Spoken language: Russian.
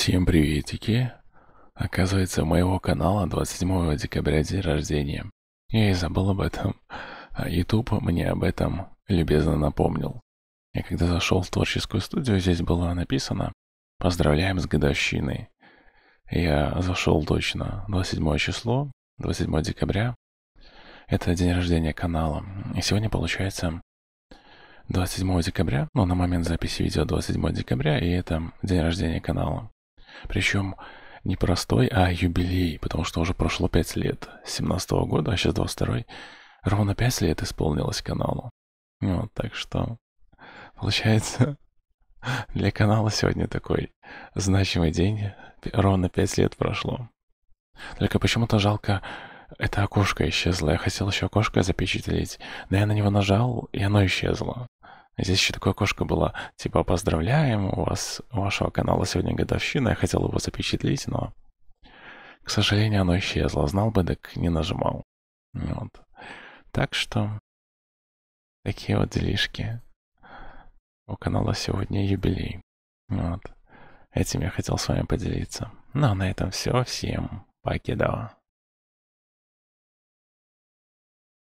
Всем приветики! Оказывается, у моего канала 27 декабря день рождения. Я и забыл об этом. А YouTube мне об этом любезно напомнил. Я когда зашел в творческую студию, здесь было написано «Поздравляем с годовщиной». Я зашел точно 27 число, 27 декабря. Это день рождения канала. И сегодня получается 27 декабря, ну, на момент записи видео 27 декабря, и это день рождения канала. Причем не простой, а юбилей, потому что уже прошло пять лет, с 17 -го года, а сейчас 22 -й. Ровно пять лет исполнилось каналу. Вот, так что, получается, для канала сегодня такой значимый день. Ровно пять лет прошло. Только почему-то жалко, это окошко исчезло. Я хотел еще окошко запечатлеть, но я на него нажал, и оно исчезло. А здесь еще такое окошко было, типа, поздравляем, у вас, у вашего канала сегодня годовщина, я хотел его запечатлеть, но, к сожалению, оно исчезло. Знал бы, так не нажимал. Вот. Так что, такие вот делишки. У канала сегодня юбилей. Вот. Этим я хотел с вами поделиться. Ну, а на этом все. Всем покидова.